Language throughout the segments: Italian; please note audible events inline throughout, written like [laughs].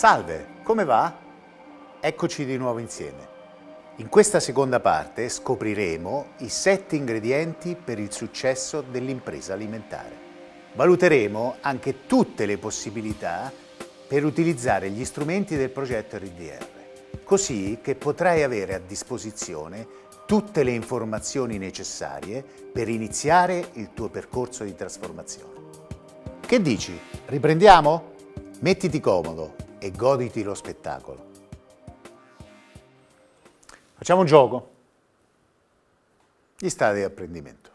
Salve, come va? Eccoci di nuovo insieme. In questa seconda parte scopriremo i sette ingredienti per il successo dell'impresa alimentare. Valuteremo anche tutte le possibilità per utilizzare gli strumenti del progetto RDR, così che potrai avere a disposizione tutte le informazioni necessarie per iniziare il tuo percorso di trasformazione. Che dici? Riprendiamo? Mettiti comodo, e goditi lo spettacolo. Facciamo un gioco. Gli stadi di apprendimento.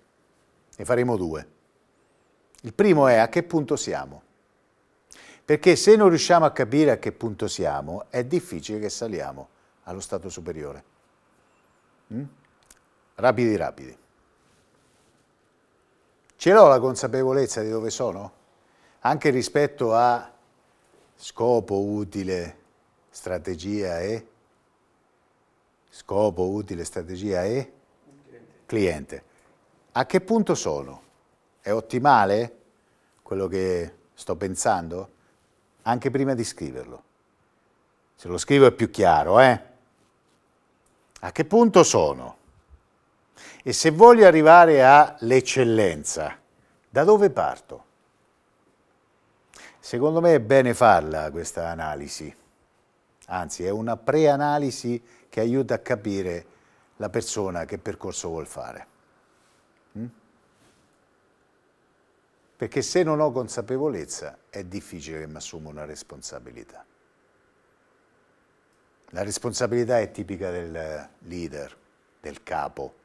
Ne faremo due. Il primo è a che punto siamo. Perché se non riusciamo a capire a che punto siamo, è difficile che saliamo allo stato superiore. Mm? Rapidi, rapidi. Ce l'ho la consapevolezza di dove sono? Anche rispetto a scopo utile, strategia e scopo utile, strategia e cliente. A che punto sono? È ottimale quello che sto pensando? Anche prima di scriverlo. Se lo scrivo è più chiaro, eh? A che punto sono? E se voglio arrivare all'eccellenza, da dove parto? Secondo me è bene farla questa analisi, anzi è una preanalisi che aiuta a capire la persona che percorso vuol fare. Mm? Perché se non ho consapevolezza è difficile che mi assumo una responsabilità. La responsabilità è tipica del leader, del capo,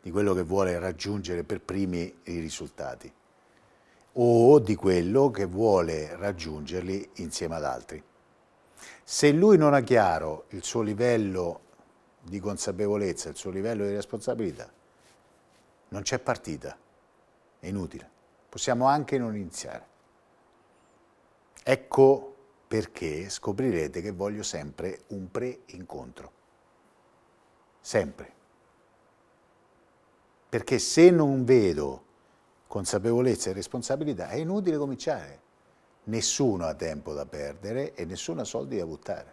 di quello che vuole raggiungere per primi i risultati o di quello che vuole raggiungerli insieme ad altri. Se lui non ha chiaro il suo livello di consapevolezza, il suo livello di responsabilità, non c'è partita, è inutile. Possiamo anche non iniziare. Ecco perché scoprirete che voglio sempre un pre-incontro. Sempre. Perché se non vedo consapevolezza e responsabilità, è inutile cominciare. Nessuno ha tempo da perdere e nessuno ha soldi da buttare.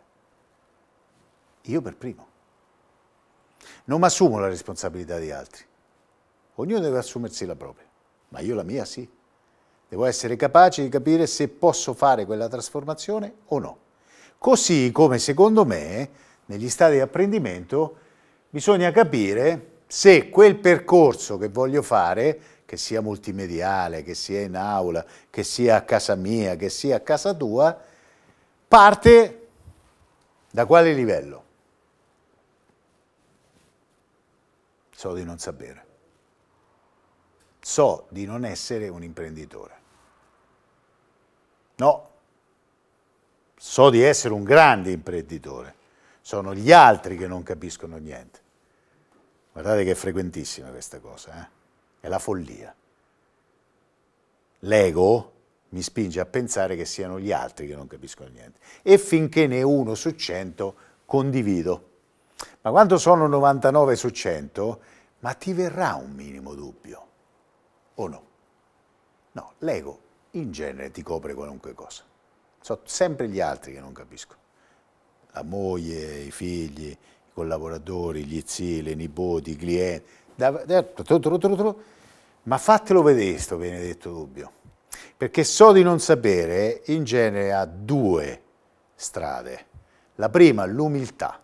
Io per primo. Non mi assumo la responsabilità di altri. Ognuno deve assumersi la propria, ma io la mia sì. Devo essere capace di capire se posso fare quella trasformazione o no. Così come secondo me negli stadi di apprendimento bisogna capire se quel percorso che voglio fare che sia multimediale, che sia in aula, che sia a casa mia, che sia a casa tua, parte da quale livello? So di non sapere. So di non essere un imprenditore. No, so di essere un grande imprenditore. Sono gli altri che non capiscono niente. Guardate che è frequentissima questa cosa. Eh? è la follia. L'ego mi spinge a pensare che siano gli altri che non capiscono niente. E finché ne è uno su cento condivido. Ma quando sono 99 su 100, ma ti verrà un minimo dubbio? O no? No, l'ego in genere ti copre qualunque cosa. Sono sempre gli altri che non capiscono. La moglie, i figli, i collaboratori, gli zii, le nipoti, i clienti ma fatelo vedere questo benedetto dubbio, perché so di non sapere in genere ha due strade. La prima, l'umiltà,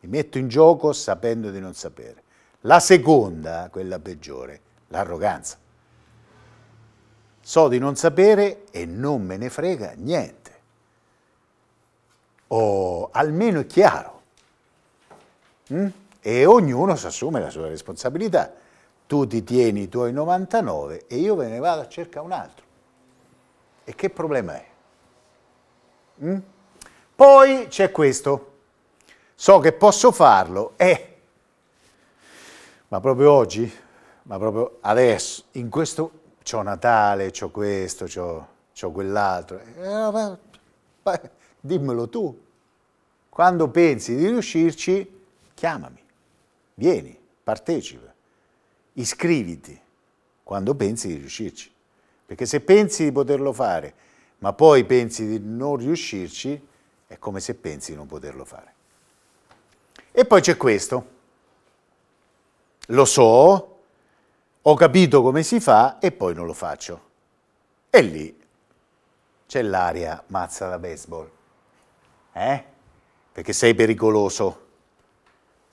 mi metto in gioco sapendo di non sapere. La seconda, quella peggiore, l'arroganza. So di non sapere e non me ne frega niente. O oh, almeno è chiaro. Mm? e ognuno si assume la sua responsabilità. Tu ti tieni i tuoi 99 e io ve ne vado a cercare un altro. E che problema è? Mm? Poi c'è questo. So che posso farlo, eh. Ma proprio oggi, ma proprio adesso, in questo, c'ho Natale, c'ho questo, c'ho, quell'altro. Eh, dimmelo tu. Quando pensi di riuscirci, chiamami vieni, partecipa, iscriviti quando pensi di riuscirci. Perché se pensi di poterlo fare, ma poi pensi di non riuscirci, è come se pensi di non poterlo fare. E poi c'è questo. Lo so, ho capito come si fa e poi non lo faccio. E lì c'è l'aria mazza da baseball. Eh? Perché sei pericoloso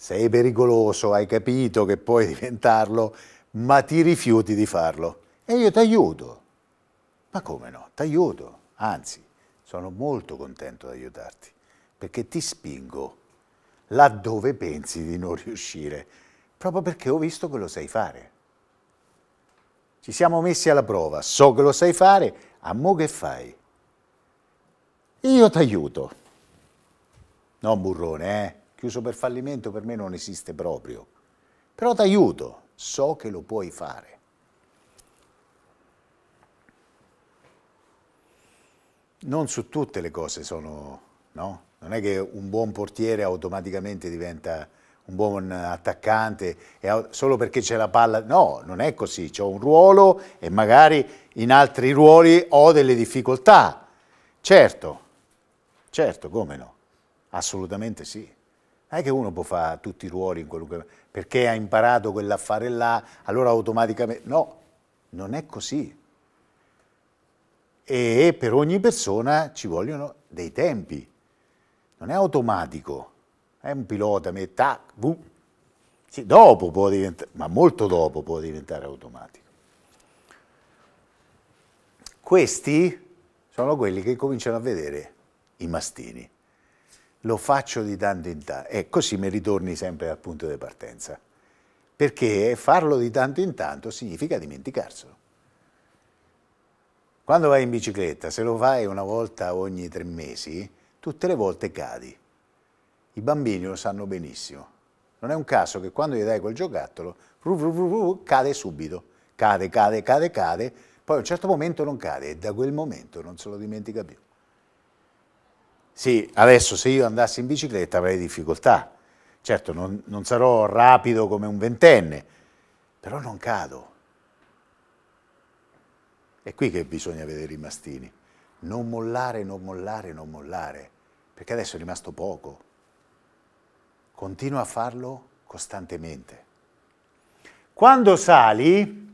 sei pericoloso, hai capito che puoi [laughs] diventarlo, ma ti rifiuti di farlo. E io ti aiuto. Ma come no? Ti aiuto. Anzi, sono molto contento di aiutarti, perché ti spingo laddove pensi di non riuscire, proprio perché ho visto che lo sai fare. Ci siamo messi alla prova, so che lo sai fare, a mo che fai? Io ti aiuto. No, burrone, eh? chiuso per fallimento per me non esiste proprio. Però ti aiuto, so che lo puoi fare. Non su tutte le cose sono, no? Non è che un buon portiere automaticamente diventa un buon attaccante solo perché c'è la palla. No, non è così, c'è un ruolo e magari in altri ruoli ho delle difficoltà. Certo, certo, come no? Assolutamente sì non è che uno può fare tutti i ruoli che, perché ha imparato quell'affare là, allora automaticamente... No, non è così. E per ogni persona ci vogliono dei tempi. Non è automatico. È un pilota, metà, boom. Sì, dopo può diventare, ma molto dopo può diventare automatico. Questi sono quelli che cominciano a vedere i mastini lo faccio di tanto in tanto e così mi ritorni sempre al punto di partenza. Perché farlo di tanto in tanto significa dimenticarselo. Quando vai in bicicletta, se lo fai una volta ogni tre mesi, tutte le volte cadi. I bambini lo sanno benissimo. Non è un caso che quando gli dai quel giocattolo, ru, ru, ru, cade subito. Cade, cade, cade, cade, poi a un certo momento non cade e da quel momento non se lo dimentica più. Sì, adesso se io andassi in bicicletta avrei difficoltà. Certo, non, non sarò rapido come un ventenne, però non cado. È qui che bisogna vedere i mastini. Non mollare, non mollare, non mollare, perché adesso è rimasto poco. Continua a farlo costantemente. Quando sali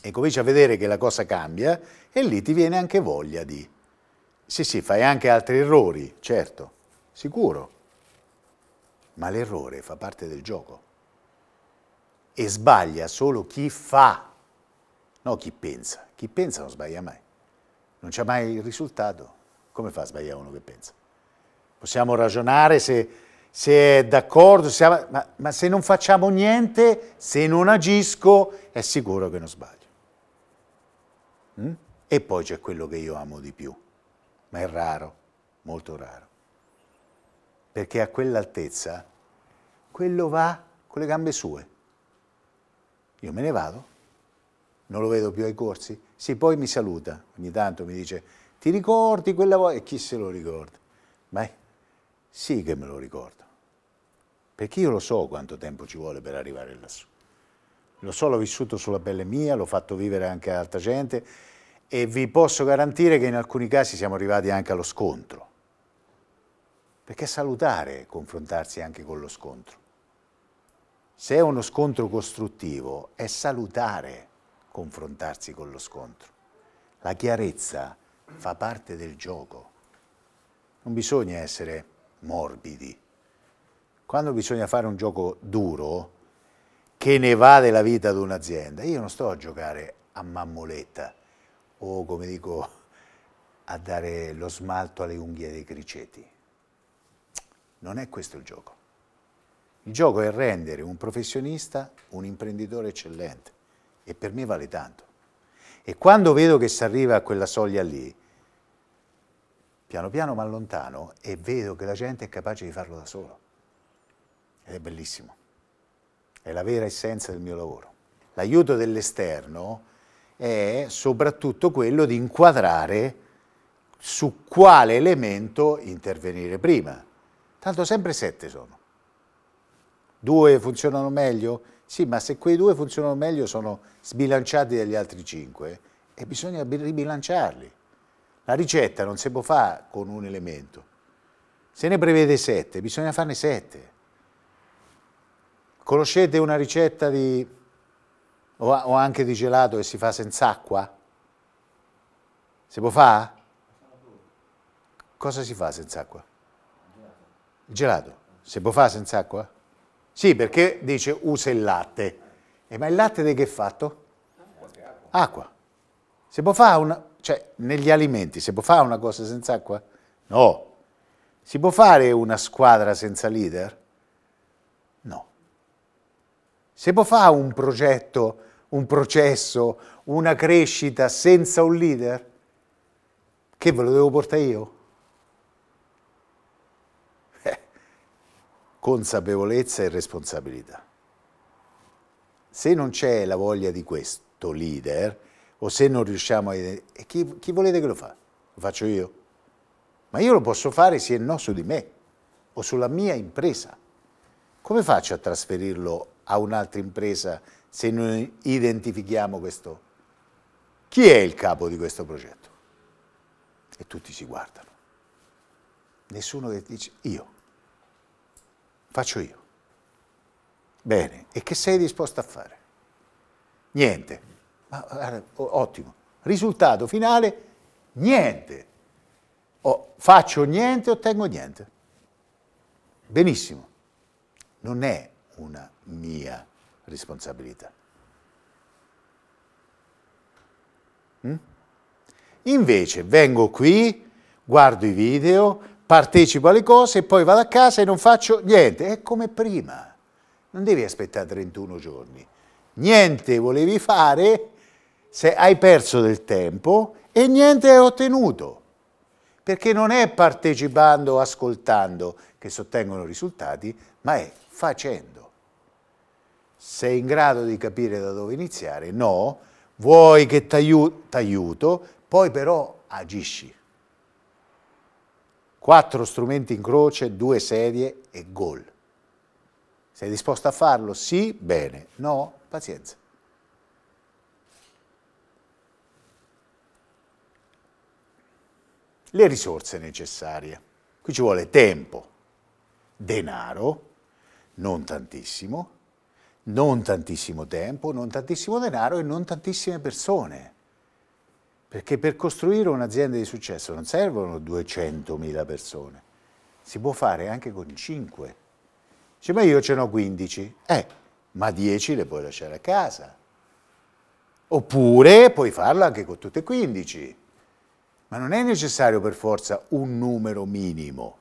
e cominci a vedere che la cosa cambia, e lì ti viene anche voglia di... Sì, sì, fai anche altri errori, certo, sicuro, ma l'errore fa parte del gioco e sbaglia solo chi fa, no chi pensa. Chi pensa non sbaglia mai, non c'è mai il risultato. Come fa a sbagliare uno che pensa? Possiamo ragionare se, se è d'accordo, ma, ma se non facciamo niente, se non agisco, è sicuro che non sbaglio. Mm? E poi c'è quello che io amo di più ma è raro, molto raro. Perché a quell'altezza quello va con le gambe sue. Io me ne vado, non lo vedo più ai corsi. Sì, poi mi saluta, ogni tanto mi dice, ti ricordi quella volta? E chi se lo ricorda? Ma sì che me lo ricordo. Perché io lo so quanto tempo ci vuole per arrivare lassù. Lo so, l'ho vissuto sulla pelle mia, l'ho fatto vivere anche a altra gente e vi posso garantire che in alcuni casi siamo arrivati anche allo scontro. Perché è salutare confrontarsi anche con lo scontro. Se è uno scontro costruttivo, è salutare confrontarsi con lo scontro. La chiarezza fa parte del gioco. Non bisogna essere morbidi. Quando bisogna fare un gioco duro, che ne va della vita di un'azienda, io non sto a giocare a mammoletta o come dico a dare lo smalto alle unghie dei criceti. Non è questo il gioco. Il gioco è rendere un professionista un imprenditore eccellente e per me vale tanto. E quando vedo che si arriva a quella soglia lì, piano piano mi allontano e vedo che la gente è capace di farlo da solo. Ed è bellissimo. È la vera essenza del mio lavoro. L'aiuto dell'esterno è soprattutto quello di inquadrare su quale elemento intervenire prima. Tanto sempre sette sono. Due funzionano meglio? Sì, ma se quei due funzionano meglio sono sbilanciati dagli altri cinque e bisogna ribilanciarli. La ricetta non si può fare con un elemento. Se ne prevede sette, bisogna farne sette. Conoscete una ricetta di o, o anche di gelato che si fa senza acqua? Si può fare? Cosa si fa senza acqua? Il gelato. Si può fare senza acqua? Sì, perché dice usa il latte. Eh, ma il latte di che è fatto? Acqua. Si può fare una... cioè, negli alimenti si può fare una cosa senza acqua? No. Si può fare una squadra senza leader? No. Si può fare un progetto un processo, una crescita senza un leader? Che ve lo devo portare io? Eh, consapevolezza e responsabilità. Se non c'è la voglia di questo leader, o se non riusciamo a... Chi, chi volete che lo fa? Lo faccio io. Ma io lo posso fare sì e no su di me o sulla mia impresa. Come faccio a trasferirlo a un'altra impresa se noi identifichiamo questo. Chi è il capo di questo progetto? E tutti si guardano. Nessuno che dice io, faccio io. Bene, e che sei disposto a fare? Niente. Ma, ottimo. Risultato finale, niente. O faccio niente, ottengo niente. Benissimo. Non è una mia responsabilità. Mm? Invece vengo qui, guardo i video, partecipo alle cose e poi vado a casa e non faccio niente. È come prima. Non devi aspettare 31 giorni. Niente volevi fare se hai perso del tempo e niente hai ottenuto. Perché non è partecipando o ascoltando che si ottengono risultati, ma è facendo. Sei in grado di capire da dove iniziare? No. Vuoi che t'aiuto? Poi però agisci. Quattro strumenti in croce, due sedie e gol. Sei disposto a farlo? Sì, bene. No, pazienza. Le risorse necessarie. Qui ci vuole tempo, denaro, non tantissimo, non tantissimo tempo, non tantissimo denaro e non tantissime persone. Perché per costruire un'azienda di successo non servono 200.000 persone, si può fare anche con 5. Dice, ma io ce n'ho 15. Eh, ma 10 le puoi lasciare a casa. Oppure puoi farlo anche con tutte e 15. Ma non è necessario per forza un numero minimo.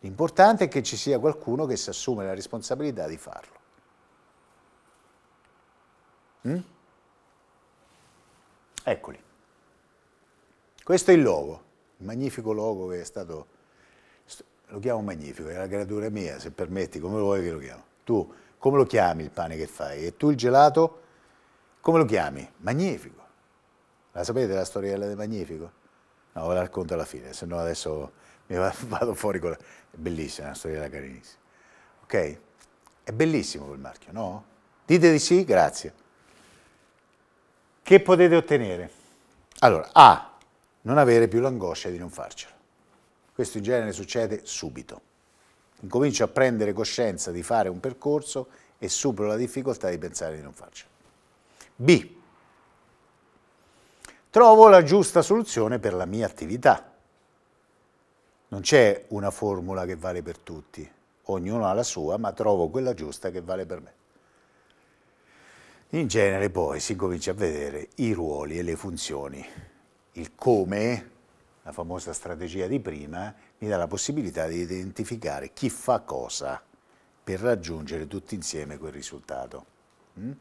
L'importante è che ci sia qualcuno che si assume la responsabilità di farlo. Mm? Eccoli. Questo è il logo, il magnifico logo che è stato, lo chiamo magnifico, è la creatura mia, se permetti, come vuoi che lo chiamo. Tu, come lo chiami il pane che fai? E tu il gelato, come lo chiami? Magnifico. La sapete la storiella del magnifico? No, ve la racconto alla fine, se no adesso mi [laughs] vado fuori con la... È bellissima, la storiella carinissima. Ok? È bellissimo quel marchio, no? Dite di sì, grazie. Che potete ottenere? Allora, A, non avere più l'angoscia di non farcela. Questo in genere succede subito. Incomincio a prendere coscienza di fare un percorso e supero la difficoltà di pensare di non farcela. B. Trovo la giusta soluzione per la mia attività. Non c'è una formula che vale per tutti, ognuno ha la sua, ma trovo quella giusta che vale per me. In genere poi si comincia a vedere i ruoli e le funzioni, il come, la famosa strategia di prima, mi dà la possibilità di identificare chi fa cosa per raggiungere tutti insieme quel risultato. Mm?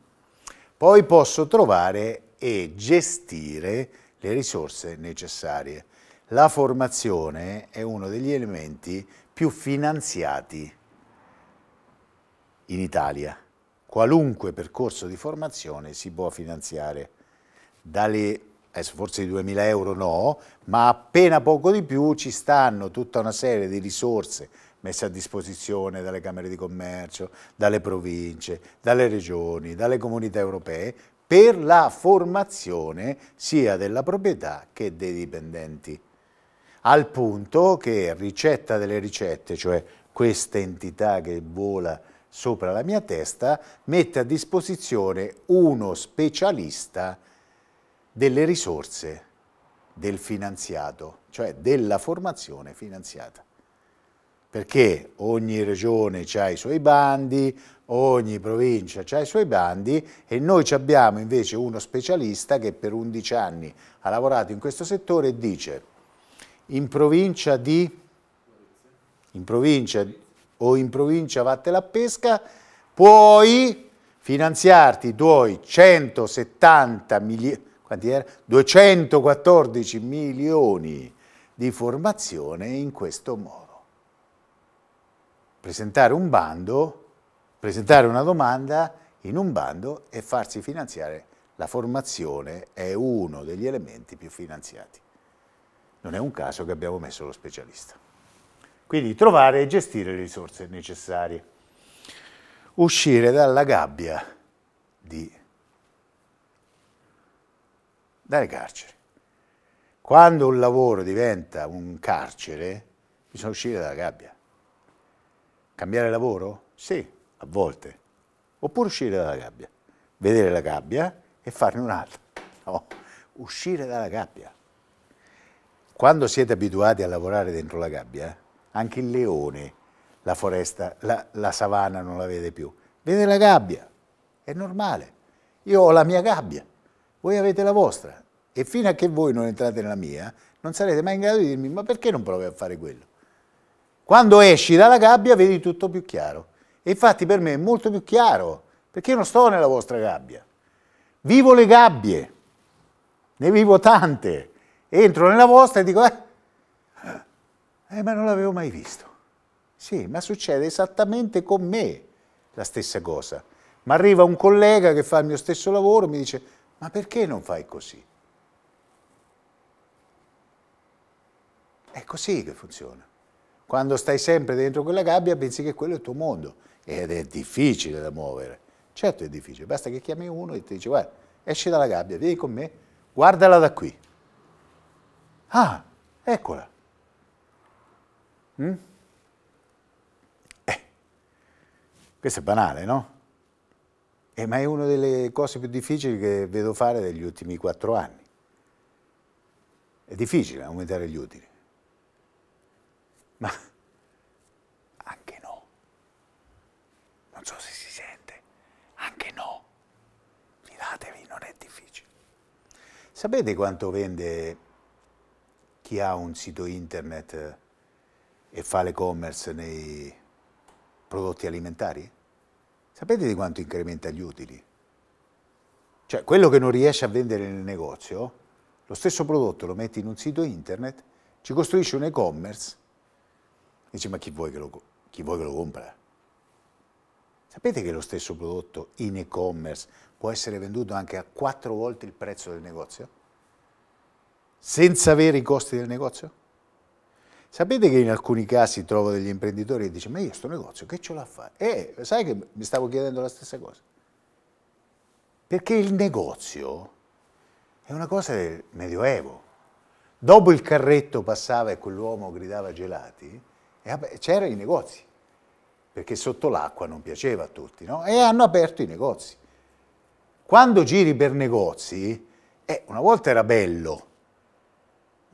Poi posso trovare e gestire le risorse necessarie. La formazione è uno degli elementi più finanziati in Italia qualunque percorso di formazione si può finanziare. Dalle forse i 2.000 euro no, ma appena poco di più ci stanno tutta una serie di risorse messe a disposizione dalle Camere di Commercio, dalle province, dalle regioni, dalle comunità europee, per la formazione sia della proprietà che dei dipendenti. Al punto che ricetta delle ricette, cioè questa entità che vola sopra la mia testa, mette a disposizione uno specialista delle risorse del finanziato, cioè della formazione finanziata. Perché ogni regione ha i suoi bandi, ogni provincia ha i suoi bandi e noi abbiamo invece uno specialista che per 11 anni ha lavorato in questo settore e dice in provincia di... In provincia di o in provincia vattene a pesca, puoi finanziarti i tuoi 170 milioni, quanti era? 214 milioni di formazione in questo modo. Presentare un bando, presentare una domanda in un bando e farsi finanziare la formazione è uno degli elementi più finanziati. Non è un caso che abbiamo messo lo specialista. Quindi trovare e gestire le risorse necessarie. Uscire dalla gabbia di, dalle carceri. Quando un lavoro diventa un carcere, bisogna uscire dalla gabbia. Cambiare lavoro? Sì, a volte. Oppure uscire dalla gabbia. Vedere la gabbia e farne un'altra. No, uscire dalla gabbia. Quando siete abituati a lavorare dentro la gabbia, anche il leone la foresta, la, la savana non la vede più, vede la gabbia, è normale. Io ho la mia gabbia, voi avete la vostra e fino a che voi non entrate nella mia non sarete mai in grado di dirmi ma perché non provi a fare quello? Quando esci dalla gabbia vedi tutto più chiaro. E infatti per me è molto più chiaro, perché io non sto nella vostra gabbia. Vivo le gabbie, ne vivo tante. Entro nella vostra e dico, eh, eh, ma non l'avevo mai visto. Sì, ma succede esattamente con me la stessa cosa. Ma arriva un collega che fa il mio stesso lavoro e mi dice, ma perché non fai così? È così che funziona. Quando stai sempre dentro quella gabbia pensi che quello è il tuo mondo ed è difficile da muovere. Certo è difficile, basta che chiami uno e ti dice guarda, esci dalla gabbia, vieni con me, guardala da qui. Ah, eccola. Mm? Eh, questo è banale, no? Eh, ma è una delle cose più difficili che vedo fare negli ultimi quattro anni. È difficile aumentare gli utili. Ma anche no. Non so se si sente. Anche no. Fidatevi, non è difficile. Sapete quanto vende chi ha un sito internet? Eh, e fa l'e-commerce nei prodotti alimentari? Sapete di quanto incrementa gli utili? Cioè, quello che non riesce a vendere nel negozio, lo stesso prodotto lo metti in un sito internet, ci costruisce un e-commerce, dice, ma chi vuoi, che lo, chi vuoi che lo compra? Sapete che lo stesso prodotto in e-commerce può essere venduto anche a quattro volte il prezzo del negozio? Senza avere i costi del negozio? Sapete che in alcuni casi trovo degli imprenditori e dice ma io sto negozio che ce l'ho a fare? Eh, sai che mi stavo chiedendo la stessa cosa. Perché il negozio è una cosa del Medioevo. Dopo il carretto passava e quell'uomo gridava gelati, c'erano i negozi, perché sotto l'acqua non piaceva a tutti, no? E hanno aperto i negozi. Quando giri per negozi, eh, una volta era bello,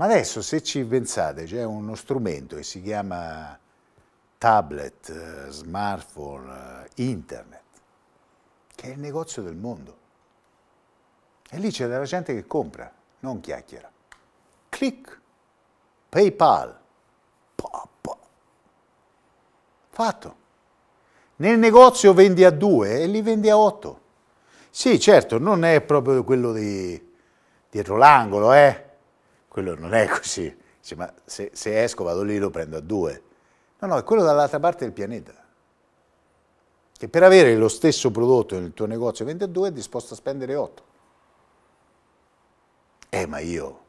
ma adesso se ci pensate c'è uno strumento che si chiama tablet, eh, smartphone, eh, internet, che è il negozio del mondo. E lì c'è della gente che compra, non chiacchiera. Click, PayPal, pa, pa. fatto. Nel negozio vendi a due e li vendi a otto. Sì, certo, non è proprio quello di dietro l'angolo, eh? quello non è così. Dice, ma se, se esco vado lì lo prendo a due. No, no, è quello dall'altra parte del pianeta. Che per avere lo stesso prodotto nel tuo negozio 22 è disposto a spendere 8. Eh, ma io...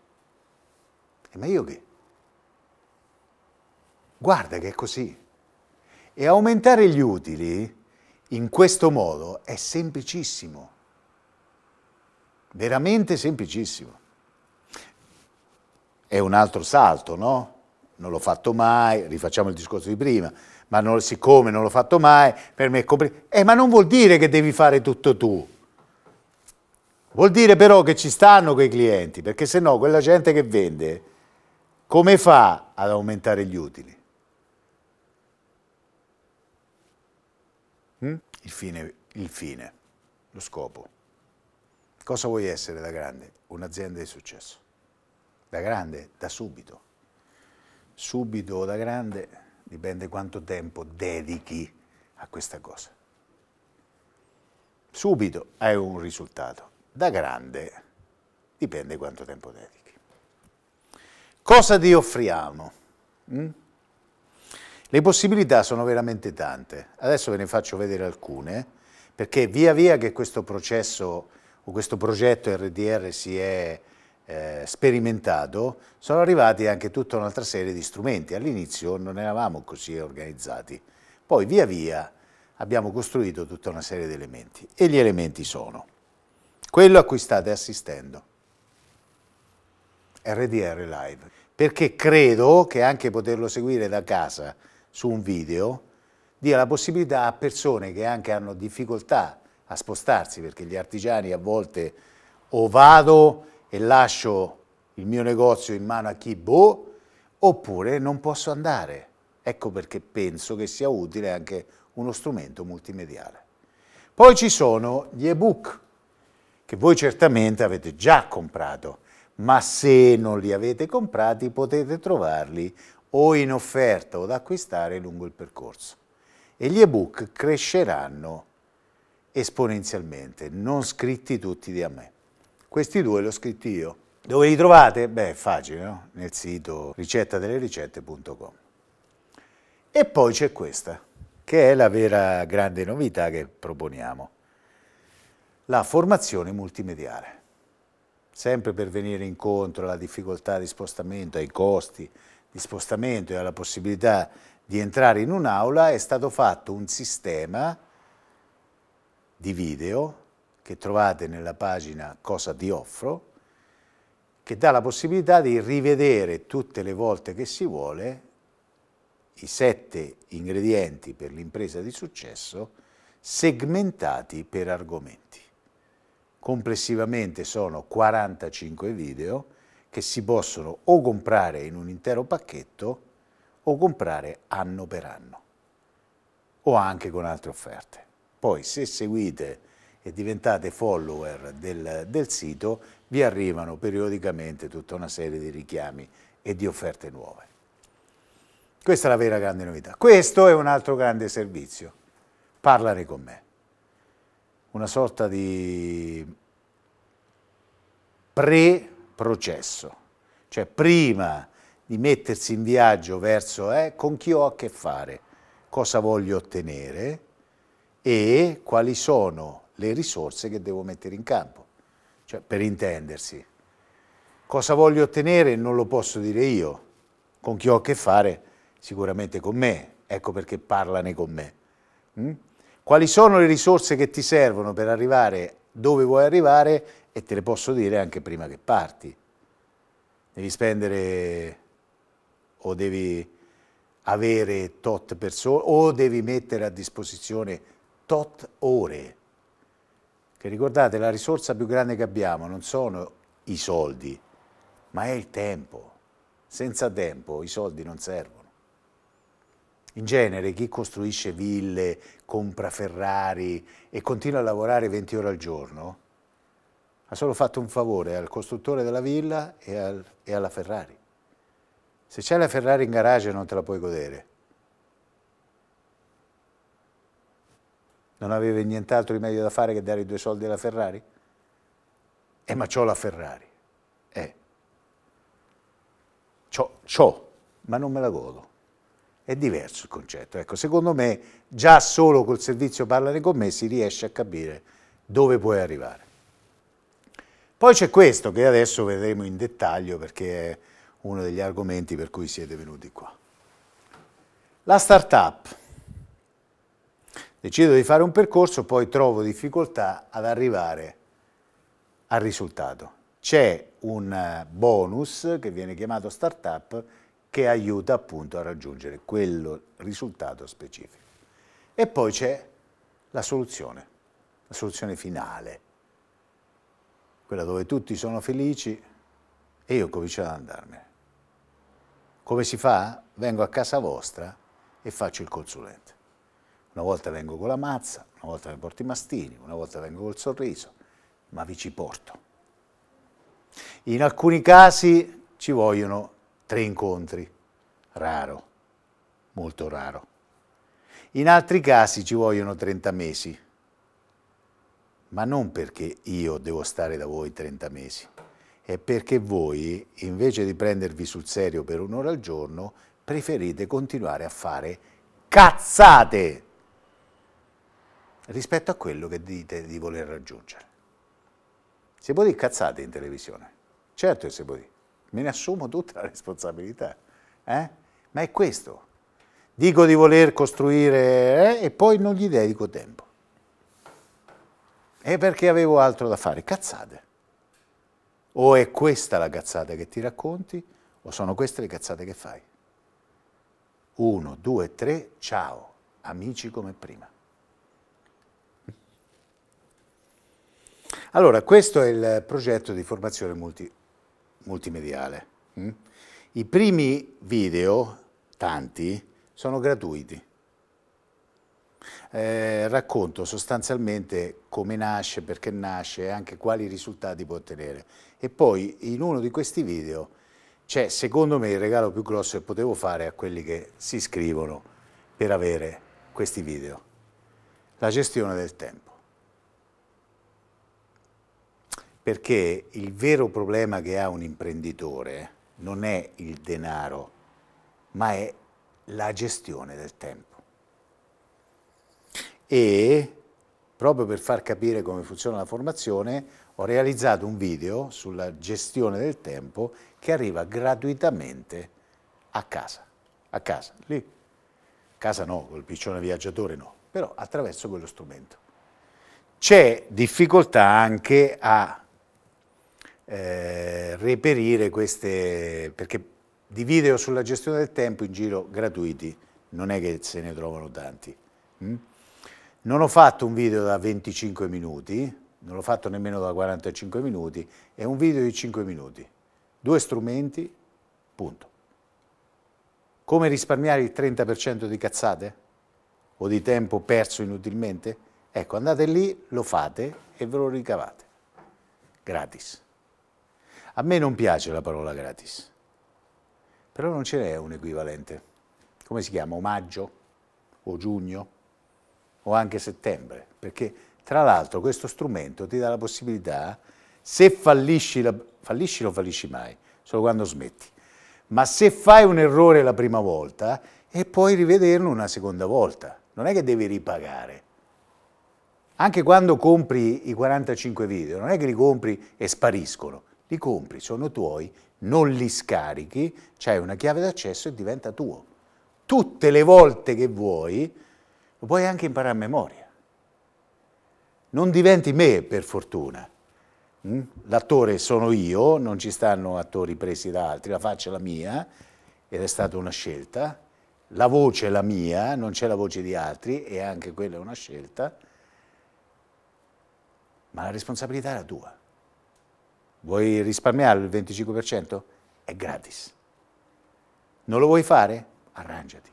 Eh, ma io che? Guarda che è così. E aumentare gli utili in questo modo è semplicissimo. Veramente semplicissimo è un altro salto, no? Non l'ho fatto mai, rifacciamo il discorso di prima, ma non, siccome non l'ho fatto mai, per me è complicato. Eh, ma non vuol dire che devi fare tutto tu. Vuol dire però che ci stanno quei clienti, perché se no quella gente che vende come fa ad aumentare gli utili? Hm? Il, fine, il fine, lo scopo. Cosa vuoi essere da grande? Un'azienda di successo da grande, da subito. Subito o da grande dipende quanto tempo dedichi a questa cosa. Subito hai un risultato, da grande dipende quanto tempo dedichi. Cosa ti offriamo? Mm? Le possibilità sono veramente tante. Adesso ve ne faccio vedere alcune, perché via via che questo processo o questo progetto RDR si è eh, sperimentato, sono arrivati anche tutta un'altra serie di strumenti. All'inizio non eravamo così organizzati, poi via via abbiamo costruito tutta una serie di elementi e gli elementi sono quello a cui state assistendo, RDR Live, perché credo che anche poterlo seguire da casa su un video dia la possibilità a persone che anche hanno difficoltà a spostarsi, perché gli artigiani a volte o vado e lascio il mio negozio in mano a chi boh, oppure non posso andare. Ecco perché penso che sia utile anche uno strumento multimediale. Poi ci sono gli ebook, che voi certamente avete già comprato, ma se non li avete comprati potete trovarli o in offerta o da acquistare lungo il percorso. E gli ebook cresceranno esponenzialmente, non scritti tutti da me. Questi due li ho scritti io. Dove li trovate? Beh, è facile, no? Nel sito ricettadelericette.com. E poi c'è questa, che è la vera grande novità che proponiamo, la formazione multimediale. Sempre per venire incontro alla difficoltà di spostamento, ai costi di spostamento e alla possibilità di entrare in un'aula, è stato fatto un sistema di video che trovate nella pagina Cosa ti offro, che dà la possibilità di rivedere tutte le volte che si vuole i sette ingredienti per l'impresa di successo segmentati per argomenti. Complessivamente sono 45 video che si possono o comprare in un intero pacchetto o comprare anno per anno o anche con altre offerte. Poi se seguite e diventate follower del, del sito, vi arrivano periodicamente tutta una serie di richiami e di offerte nuove. Questa è la vera grande novità. Questo è un altro grande servizio. Parlare con me. Una sorta di pre-processo, cioè prima di mettersi in viaggio verso eh, con chi ho a che fare, cosa voglio ottenere e quali sono le risorse che devo mettere in campo. Cioè, per intendersi, cosa voglio ottenere non lo posso dire io, con chi ho a che fare sicuramente con me, ecco perché parlane con me. Mm? Quali sono le risorse che ti servono per arrivare dove vuoi arrivare e te le posso dire anche prima che parti. Devi spendere o devi avere tot persone o devi mettere a disposizione tot ore che ricordate la risorsa più grande che abbiamo non sono i soldi, ma è il tempo. Senza tempo i soldi non servono. In genere chi costruisce ville, compra Ferrari e continua a lavorare 20 ore al giorno, ha solo fatto un favore al costruttore della villa e, al, e alla Ferrari. Se c'è la Ferrari in garage non te la puoi godere. non avevi nient'altro di meglio da fare che dare i due soldi alla Ferrari? Eh, ma c'ho la Ferrari. Eh. C'ho, c'ho, ma non me la godo. È diverso il concetto. Ecco, secondo me già solo col servizio parlare con me si riesce a capire dove puoi arrivare. Poi c'è questo che adesso vedremo in dettaglio perché è uno degli argomenti per cui siete venuti qua. La startup decido di fare un percorso, poi trovo difficoltà ad arrivare al risultato. C'è un eh, bonus che viene chiamato startup che aiuta appunto a raggiungere quel risultato specifico. E poi c'è la soluzione, la soluzione finale, quella dove tutti sono felici e io comincio ad andarmene. Come si fa? Vengo a casa vostra e faccio il consulente. Una volta vengo con la mazza, una volta mi porto i mastini, una volta vengo col sorriso, ma vi ci porto. In alcuni casi ci vogliono tre incontri, raro, molto raro. In altri casi ci vogliono 30 mesi, ma non perché io devo stare da voi 30 mesi, è perché voi, invece di prendervi sul serio per un'ora al giorno, preferite continuare a fare cazzate rispetto a quello che dite di voler raggiungere. Si può dire cazzate in televisione, certo che si può dire, me ne assumo tutta la responsabilità, eh? ma è questo. Dico di voler costruire eh, e poi non gli dedico tempo. E perché avevo altro da fare, cazzate. O è questa la cazzata che ti racconti o sono queste le cazzate che fai. Uno, due, tre, ciao, amici come prima. Allora, questo è il progetto di formazione multi, multimediale. Mm? I primi video, tanti, sono gratuiti. Eh, racconto sostanzialmente come nasce, perché nasce e anche quali risultati può ottenere. E poi in uno di questi video c'è secondo me il regalo più grosso che potevo fare a quelli che si iscrivono per avere questi video, la gestione del tempo. perché il vero problema che ha un imprenditore non è il denaro, ma è la gestione del tempo. E proprio per far capire come funziona la formazione ho realizzato un video sulla gestione del tempo che arriva gratuitamente a casa, a casa, lì. A Casa no, col piccione viaggiatore no, però attraverso quello strumento. C'è difficoltà anche a eh, reperire queste, perché di video sulla gestione del tempo in giro gratuiti non è che se ne trovano tanti. Mm? Non ho fatto un video da 25 minuti, non l'ho fatto nemmeno da 45 minuti, è un video di 5 minuti. Due strumenti, punto. Come risparmiare il 30% di cazzate? O di tempo perso inutilmente? Ecco, andate lì, lo fate e ve lo ricavate. Gratis. A me non piace la parola gratis, però non ce n'è un equivalente. Come si chiama? O maggio, o giugno, o anche settembre, perché tra l'altro questo strumento ti dà la possibilità, se fallisci, la, fallisci non fallisci mai, solo quando smetti, ma se fai un errore la prima volta e puoi rivederlo una seconda volta, non è che devi ripagare. Anche quando compri i 45 video, non è che li compri e spariscono, li compri, sono tuoi, non li scarichi, c'hai una chiave d'accesso e diventa tuo. Tutte le volte che vuoi, lo puoi anche imparare a memoria. Non diventi me, per fortuna. Mm? L'attore sono io, non ci stanno attori presi da altri, la faccia è la mia, ed è stata una scelta. La voce è la mia, non c'è la voce di altri, e anche quella è una scelta. Ma la responsabilità è tua. Vuoi risparmiare il 25%? È gratis. Non lo vuoi fare? Arrangiati.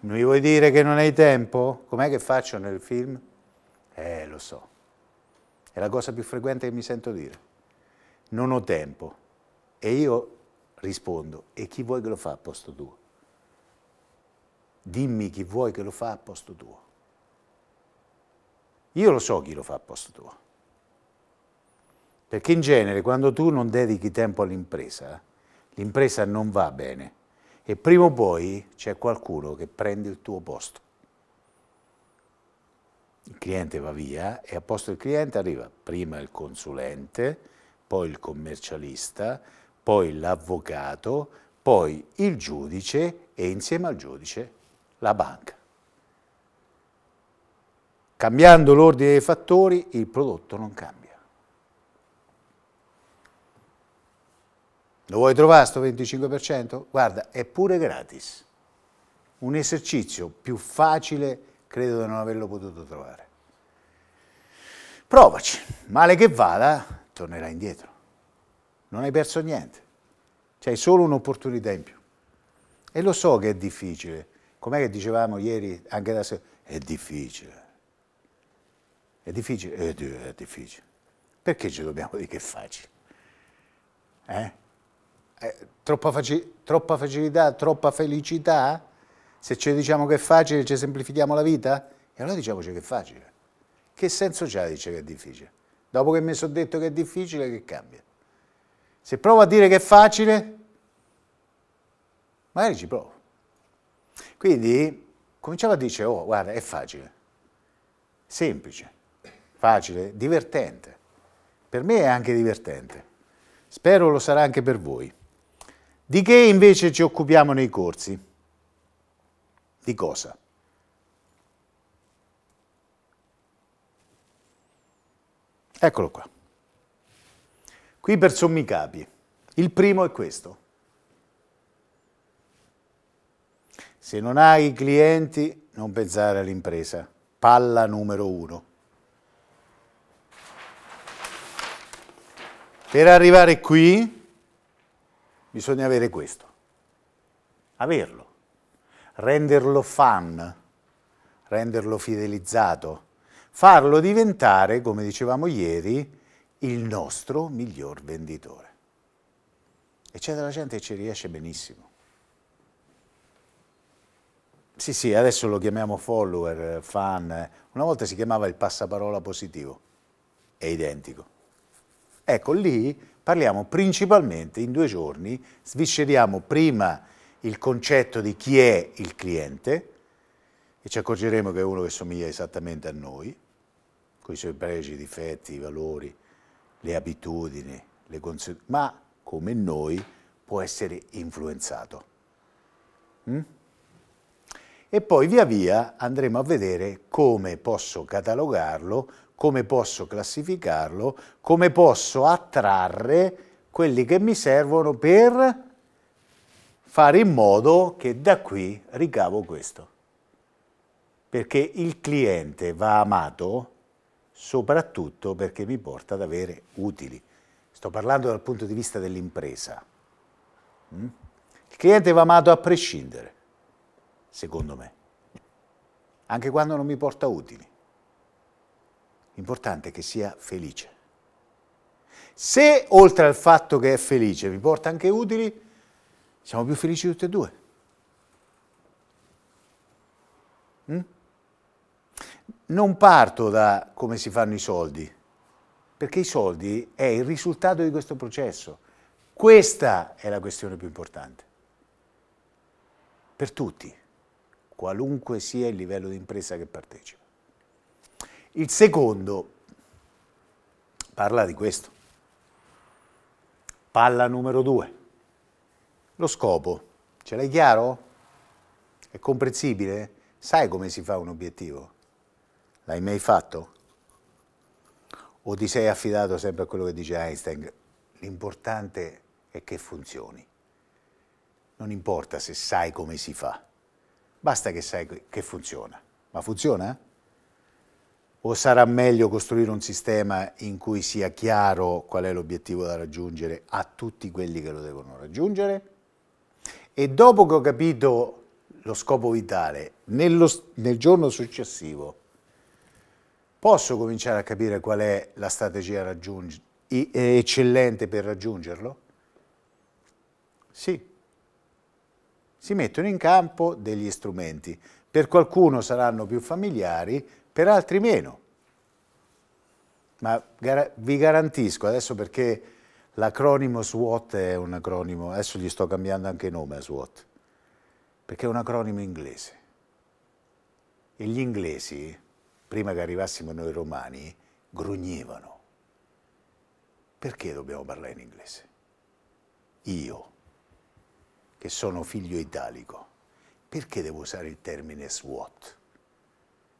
Non Mi vuoi dire che non hai tempo? Com'è che faccio nel film? Eh, lo so. È la cosa più frequente che mi sento dire. Non ho tempo. E io rispondo, e chi vuoi che lo fa a posto tuo? Dimmi chi vuoi che lo fa a posto tuo. Io lo so chi lo fa a posto tuo. Perché in genere quando tu non dedichi tempo all'impresa, l'impresa non va bene e prima o poi c'è qualcuno che prende il tuo posto. Il cliente va via e a posto del cliente arriva prima il consulente, poi il commercialista, poi l'avvocato, poi il giudice e insieme al giudice la banca. Cambiando l'ordine dei fattori il prodotto non cambia. Lo vuoi trovare sto 25%? Guarda, è pure gratis. Un esercizio più facile credo di non averlo potuto trovare. Provaci, male che vada, tornerai indietro. Non hai perso niente, c'hai solo un'opportunità in più. E lo so che è difficile, com'è che dicevamo ieri anche da sera, è difficile. È difficile? È, difficile. Perché ci dobbiamo dire che è facile? Eh? Eh, troppa, faci troppa, facilità, troppa felicità? Se ci diciamo che è facile, ci semplifichiamo la vita? E allora diciamoci che è facile. Che senso c'ha dice che è difficile? Dopo che mi sono detto che è difficile, che cambia? Se provo a dire che è facile, magari ci provo. Quindi cominciamo a dire, oh, guarda, è facile, semplice, facile, divertente. Per me è anche divertente. Spero lo sarà anche per voi. Di che invece ci occupiamo nei corsi? Di cosa? Eccolo qua. Qui per sommi capi. Il primo è questo. Se non hai i clienti, non pensare all'impresa. Palla numero uno. Per arrivare qui, Bisogna avere questo, averlo, renderlo fan, renderlo fidelizzato, farlo diventare, come dicevamo ieri, il nostro miglior venditore. E c'è della gente che ci riesce benissimo. Sì, sì, adesso lo chiamiamo follower, fan. Una volta si chiamava il passaparola positivo. È identico. Ecco, lì parliamo principalmente in due giorni, svisceriamo prima il concetto di chi è il cliente e ci accorgeremo che è uno che somiglia esattamente a noi, con i suoi pregi, i difetti, i valori, le abitudini, le conseguenze, ma come noi può essere influenzato. Mm? E poi via via andremo a vedere come posso catalogarlo come posso classificarlo, come posso attrarre quelli che mi servono per fare in modo che da qui ricavo questo. Perché il cliente va amato soprattutto perché mi porta ad avere utili. Sto parlando dal punto di vista dell'impresa. Mm? Il cliente va amato a prescindere, secondo me, anche quando non mi porta utili. L'importante è che sia felice. Se oltre al fatto che è felice vi porta anche utili, siamo più felici tutti e due. Mm? Non parto da come si fanno i soldi, perché i soldi è il risultato di questo processo. Questa è la questione più importante. Per tutti, qualunque sia il livello di impresa che partecipa. Il secondo parla di questo. Palla numero due. Lo scopo. Ce l'hai chiaro? È comprensibile? Sai come si fa un obiettivo? L'hai mai fatto? O ti sei affidato sempre a quello che dice Einstein? L'importante è che funzioni. Non importa se sai come si fa, basta che sai che funziona. Ma funziona? O sarà meglio costruire un sistema in cui sia chiaro qual è l'obiettivo da raggiungere a tutti quelli che lo devono raggiungere? E dopo che ho capito lo scopo vitale, nello, nel giorno successivo, posso cominciare a capire qual è la strategia eh, eccellente per raggiungerlo? Sì. Si mettono in campo degli strumenti. Per qualcuno saranno più familiari, per altri meno. Ma gar vi garantisco, adesso perché l'acronimo SWOT è un acronimo, adesso gli sto cambiando anche nome a SWOT, perché è un acronimo inglese. E gli inglesi, prima che arrivassimo noi romani, grugnivano. Perché dobbiamo parlare in inglese? Io, che sono figlio italico, perché devo usare il termine SWOT?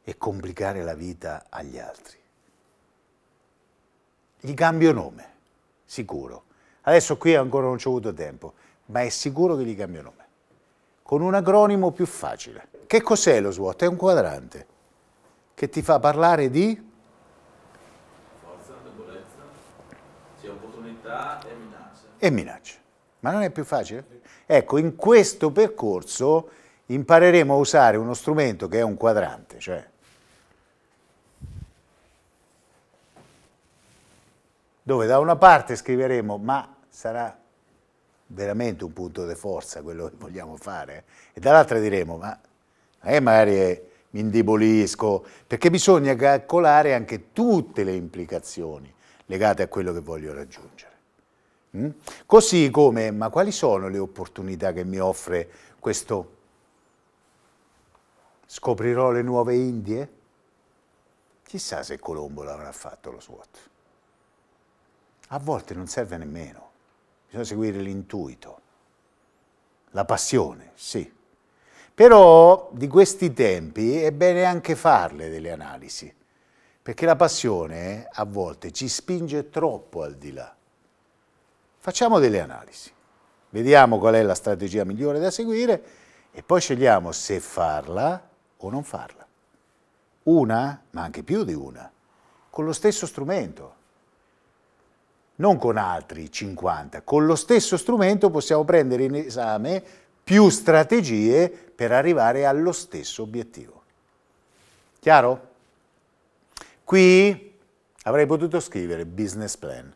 e complicare la vita agli altri. Gli cambio nome, sicuro. Adesso qui ancora non ci ho avuto tempo, ma è sicuro che gli cambio nome. Con un acronimo più facile. Che cos'è lo SWOT? È un quadrante che ti fa parlare di... Forza, debolezza, cioè opportunità e minacce. E minacce. Ma non è più facile? Ecco, in questo percorso impareremo a usare uno strumento che è un quadrante, cioè dove da una parte scriveremo ma sarà veramente un punto di forza quello che vogliamo fare e dall'altra diremo ma eh, magari mi indebolisco perché bisogna calcolare anche tutte le implicazioni legate a quello che voglio raggiungere. Mm? Così come, ma quali sono le opportunità che mi offre questo? Scoprirò le nuove Indie? Chissà se Colombo l'avrà fatto lo SWAT a volte non serve nemmeno, bisogna seguire l'intuito, la passione, sì. Però di questi tempi è bene anche farle delle analisi, perché la passione a volte ci spinge troppo al di là. Facciamo delle analisi, vediamo qual è la strategia migliore da seguire e poi scegliamo se farla o non farla. Una, ma anche più di una, con lo stesso strumento, non con altri 50, con lo stesso strumento possiamo prendere in esame più strategie per arrivare allo stesso obiettivo. Chiaro? Qui avrei potuto scrivere business plan,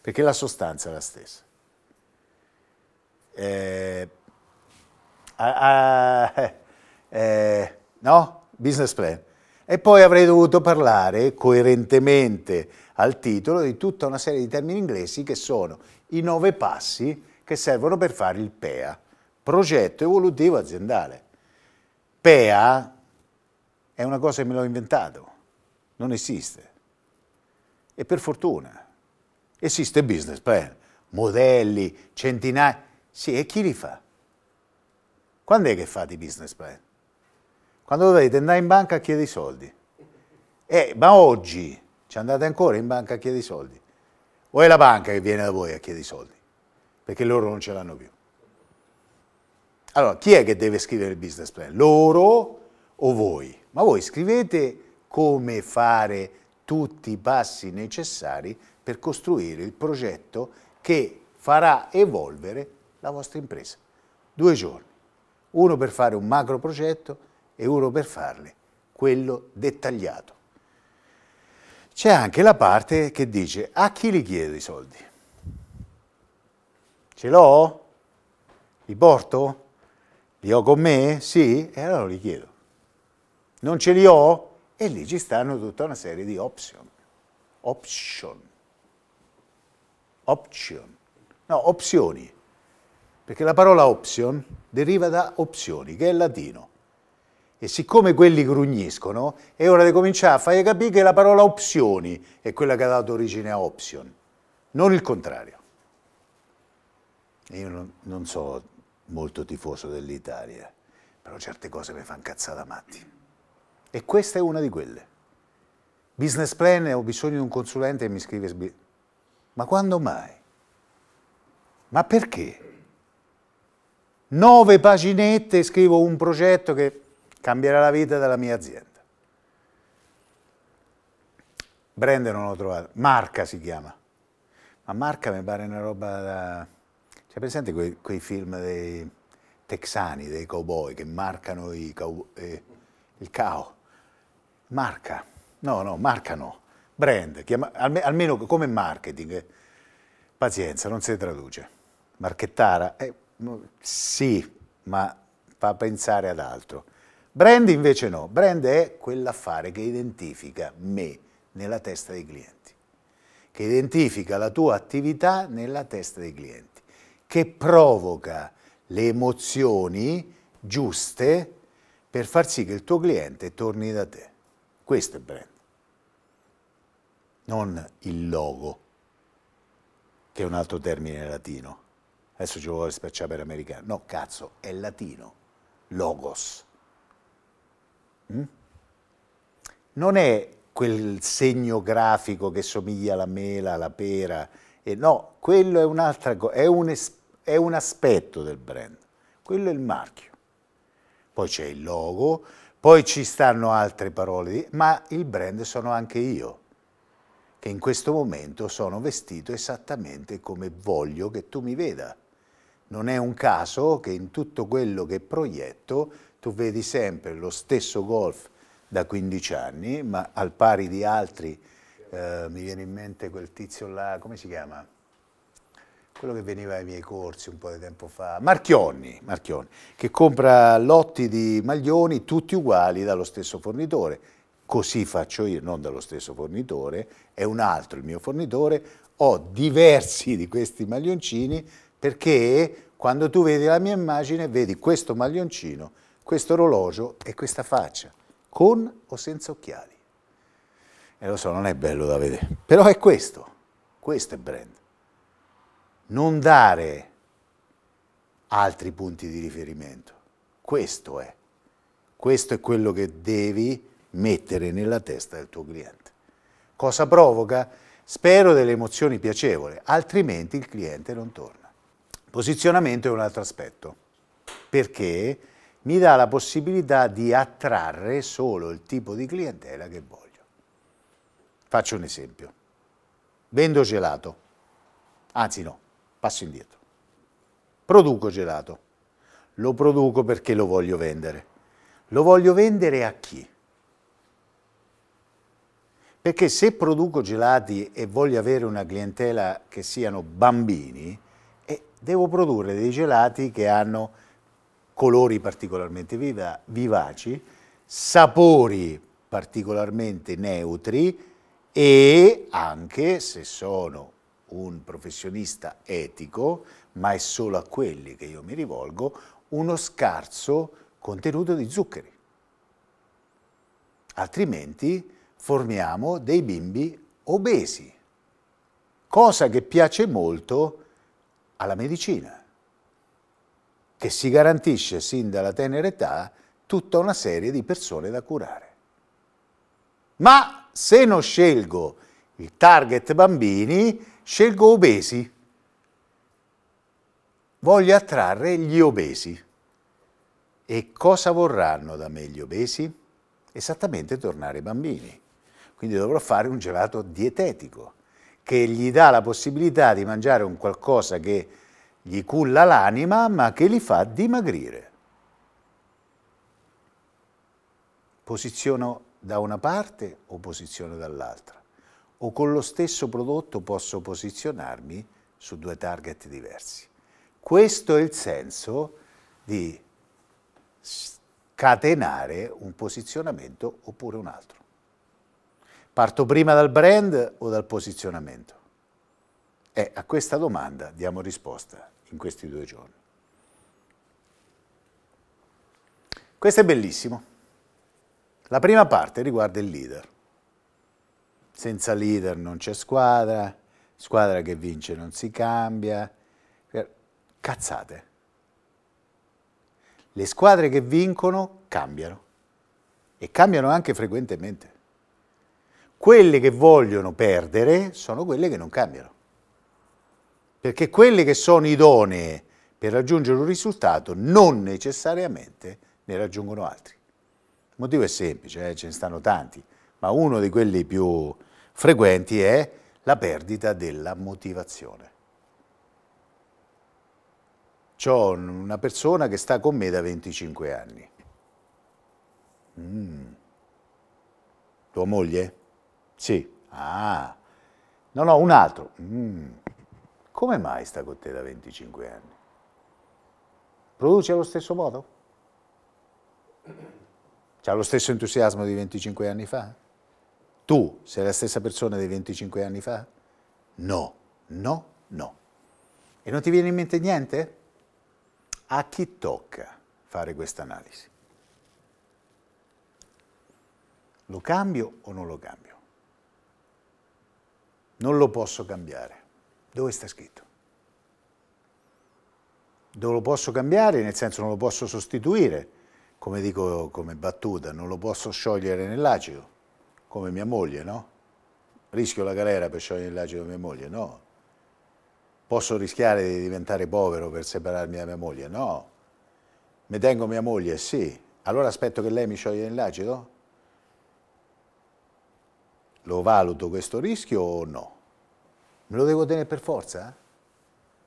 perché la sostanza è la stessa. Eh, a, eh, no? Business plan. E poi avrei dovuto parlare coerentemente al titolo di tutta una serie di termini inglesi che sono i nove passi che servono per fare il PEA, progetto evolutivo aziendale. PEA è una cosa che me l'ho inventato, non esiste. E per fortuna esiste business plan, modelli, centinaia. Sì, e chi li fa? Quando è che fate i business plan? Quando dovete andare in banca a chiedere i soldi. Eh, ma oggi ci andate ancora in banca a chiedere i soldi? O è la banca che viene da voi a chiedere i soldi? Perché loro non ce l'hanno più. Allora, chi è che deve scrivere il business plan? Loro o voi? Ma voi scrivete come fare tutti i passi necessari per costruire il progetto che farà evolvere la vostra impresa. Due giorni, uno per fare un macro progetto e uno per farle quello dettagliato c'è anche la parte che dice a chi li chiedo i soldi? Ce l'ho? Li porto? Li ho con me? Sì? E allora li chiedo. Non ce li ho? E lì ci stanno tutta una serie di option. Option. Option. No, opzioni. Perché la parola option deriva da opzioni, che è latino. E siccome quelli grugniscono, è ora di cominciare a fargli capire che la parola opzioni è quella che ha dato origine a option, non il contrario. Io non, non so molto tifoso dell'Italia, però certe cose mi fanno cazzata matti. E questa è una di quelle. Business plan, ho bisogno di un consulente e mi scrive... Ma quando mai? Ma perché? Nove paginette scrivo un progetto che Cambierà la vita della mia azienda. Brand non l'ho trovato, Marca si chiama. Ma Marca mi pare una roba da... Cioè, presente quei, quei film dei texani, dei cowboy, che marcano cow... eh, il cow? Marca. No, no, marca no. Brand, chiama... almeno come marketing. Pazienza, non si traduce. Marchettara? Eh, sì, ma fa pensare ad altro. Brand invece no, brand è quell'affare che identifica me nella testa dei clienti, che identifica la tua attività nella testa dei clienti, che provoca le emozioni giuste per far sì che il tuo cliente torni da te. Questo è il brand, non il logo, che è un altro termine latino. Adesso ci vuole spacciare per americano. No, cazzo, è latino. Logos. Mm? Non è quel segno grafico che somiglia alla mela, alla pera, e no, quello è un'altra cosa, è, un è un aspetto del brand, quello è il marchio. Poi c'è il logo, poi ci stanno altre parole, ma il brand sono anche io, che in questo momento sono vestito esattamente come voglio che tu mi veda. Non è un caso che in tutto quello che proietto tu vedi sempre lo stesso golf da 15 anni, ma al pari di altri, eh, mi viene in mente quel tizio là, come si chiama? Quello che veniva ai miei corsi un po' di tempo fa, Marchionni, Marchionni che compra lotti di maglioni tutti uguali dallo stesso fornitore. Così faccio io, non dallo stesso fornitore, è un altro il mio fornitore, ho diversi di questi maglioncini perché quando tu vedi la mia immagine vedi questo maglioncino questo orologio e questa faccia, con o senza occhiali. E eh, lo so, non è bello da vedere, però è questo, questo è brand. Non dare altri punti di riferimento, questo è. Questo è quello che devi mettere nella testa del tuo cliente. Cosa provoca? Spero delle emozioni piacevoli, altrimenti il cliente non torna. Posizionamento è un altro aspetto, perché mi dà la possibilità di attrarre solo il tipo di clientela che voglio. Faccio un esempio. Vendo gelato. Anzi no, passo indietro. Produco gelato. Lo produco perché lo voglio vendere. Lo voglio vendere a chi? Perché se produco gelati e voglio avere una clientela che siano bambini, eh, devo produrre dei gelati che hanno colori particolarmente viva, vivaci, sapori particolarmente neutri e anche se sono un professionista etico, ma è solo a quelli che io mi rivolgo, uno scarso contenuto di zuccheri. Altrimenti formiamo dei bimbi obesi, cosa che piace molto alla medicina che si garantisce sin dalla tenera età tutta una serie di persone da curare. Ma se non scelgo il target bambini, scelgo obesi. Voglio attrarre gli obesi. E cosa vorranno da me gli obesi? Esattamente tornare bambini. Quindi dovrò fare un gelato dietetico che gli dà la possibilità di mangiare un qualcosa che gli culla l'anima ma che li fa dimagrire. Posiziono da una parte o posiziono dall'altra, o con lo stesso prodotto posso posizionarmi su due target diversi. Questo è il senso di scatenare un posizionamento oppure un altro. Parto prima dal brand o dal posizionamento? Eh, a questa domanda diamo risposta in questi due giorni. Questo è bellissimo. La prima parte riguarda il leader. Senza leader non c'è squadra, squadra che vince non si cambia. Cazzate. Le squadre che vincono cambiano e cambiano anche frequentemente. Quelle che vogliono perdere sono quelle che non cambiano perché quelle che sono idonee per raggiungere un risultato non necessariamente ne raggiungono altri. Il motivo è semplice, eh, ce ne stanno tanti, ma uno di quelli più frequenti è la perdita della motivazione. Ho una persona che sta con me da 25 anni. Mm. Tua moglie? Sì. Ah. No, no, un altro. Mm come mai sta con te da 25 anni? Produce allo stesso modo? C'ha lo stesso entusiasmo di 25 anni fa? Tu sei la stessa persona di 25 anni fa? No, no, no. E non ti viene in mente niente? A chi tocca fare questa analisi? Lo cambio o non lo cambio? Non lo posso cambiare. Dove sta scritto? Dove lo posso cambiare, nel senso non lo posso sostituire, come dico come battuta, non lo posso sciogliere nell'acido, come mia moglie, no? Rischio la galera per sciogliere l'acido di mia moglie, no? Posso rischiare di diventare povero per separarmi da mia moglie, no? Mi tengo mia moglie, sì. Allora aspetto che lei mi scioglie nell'acido? Lo valuto questo rischio o no? Me lo devo tenere per forza?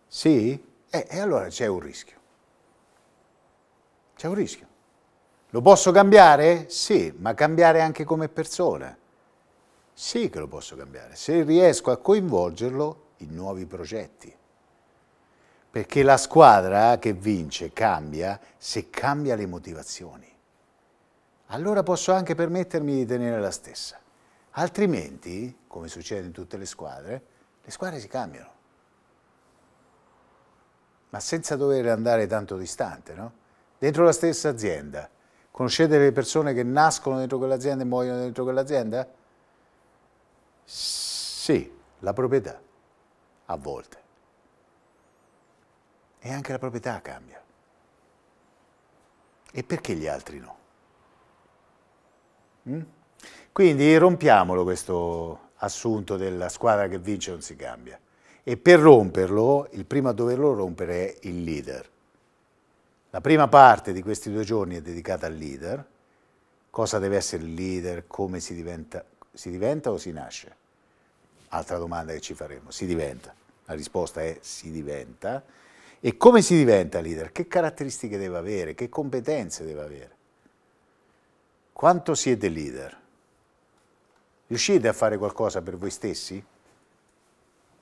Sì? Eh, e allora c'è un rischio. C'è un rischio. Lo posso cambiare? Sì, ma cambiare anche come persona. Sì che lo posso cambiare, se riesco a coinvolgerlo in nuovi progetti. Perché la squadra che vince cambia se cambia le motivazioni. Allora posso anche permettermi di tenere la stessa. Altrimenti, come succede in tutte le squadre, le squadre si cambiano, ma senza dover andare tanto distante, no? Dentro la stessa azienda. Conoscete le persone che nascono dentro quell'azienda e muoiono dentro quell'azienda? Sì, la proprietà, a volte. E anche la proprietà cambia. E perché gli altri no? Mm? Quindi rompiamolo questo, assunto della squadra che vince non si cambia. E per romperlo, il primo a doverlo rompere è il leader. La prima parte di questi due giorni è dedicata al leader, cosa deve essere il leader, come si diventa, si diventa o si nasce? Altra domanda che ci faremo, si diventa. La risposta è si diventa. E come si diventa leader? Che caratteristiche deve avere? Che competenze deve avere? Quanto siete leader? Riuscite a fare qualcosa per voi stessi?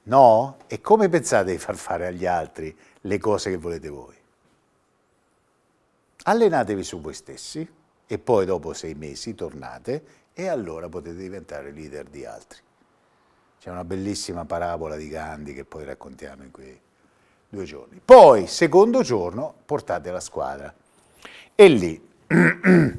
No? E come pensate di far fare agli altri le cose che volete voi? Allenatevi su voi stessi e poi dopo sei mesi tornate e allora potete diventare leader di altri. C'è una bellissima parabola di Gandhi che poi raccontiamo in quei due giorni. Poi, secondo giorno, portate la squadra. E lì [clears throat]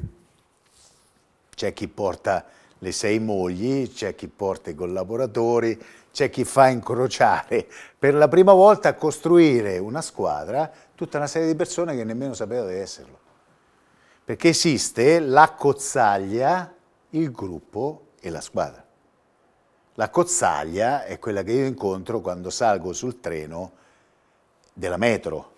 c'è chi porta le sei mogli, c'è chi porta i collaboratori, c'è chi fa incrociare per la prima volta a costruire una squadra tutta una serie di persone che nemmeno sapeva di esserlo. Perché esiste la cozzaglia, il gruppo e la squadra. La cozzaglia è quella che io incontro quando salgo sul treno della metro.